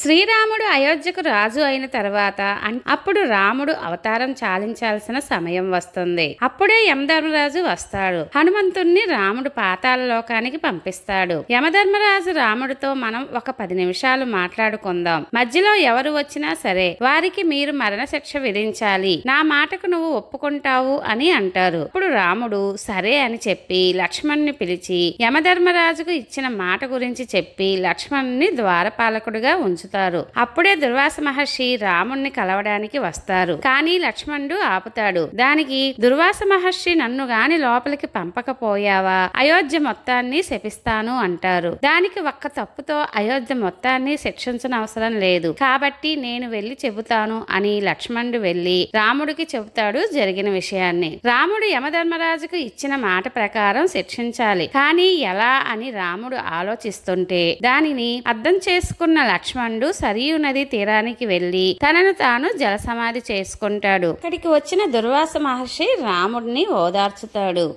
శ్రీరాముడు అయోధ్యకు రాజు అయిన తర్వాత అప్పుడు రాముడు అవతారం చాలించాల్సిన సమయం వస్తుంది అప్పుడే యమధర్మరాజు వస్తాడు హనుమంతుణ్ణి రాముడు పాతాల లోకానికి పంపిస్తాడు యమధర్మరాజు రాముడితో మనం ఒక పది నిమిషాలు మాట్లాడుకుందాం మధ్యలో ఎవరు వచ్చినా సరే వారికి మీరు మరణశిక్ష విధించాలి నా మాటకు నువ్వు ఒప్పుకుంటావు అని అంటారు ఇప్పుడు రాముడు సరే అని చెప్పి లక్ష్మణ్ని పిలిచి యమధర్మరాజుకు ఇచ్చిన మాట గురించి చెప్పి లక్ష్మణ్ని ద్వారపాలకుడుగా ఉంచుతాడు ఉంచుతారు అప్పుడే దుర్వాస మహర్షి రాముణ్ణి కలవడానికి వస్తారు కానీ లక్ష్మణుడు ఆపుతాడు దానికి దుర్వాస మహర్షి నన్ను గాని లోపలికి పంపకపోయావా అయోధ్య మొత్తాన్ని శపిస్తాను అంటారు దానికి ఒక్క తప్పుతో అయోధ్య మొత్తాన్ని శిక్షించిన అవసరం లేదు కాబట్టి నేను వెళ్లి చెబుతాను అని లక్ష్మణుడు వెళ్లి రాముడికి చెబుతాడు జరిగిన విషయాన్ని రాముడు యమధర్మరాజుకు ఇచ్చిన మాట ప్రకారం శిక్షించాలి కానీ ఎలా అని రాముడు ఆలోచిస్తుంటే దానిని అర్థం చేసుకున్న లక్ష్మణుడు పాండు సరియు నది తీరానికి వెళ్లి తనను తాను జలసమాధి చేసుకుంటాడు ఇక్కడికి వచ్చిన దుర్వాస మహర్షి రాముడిని ఓదార్చుతాడు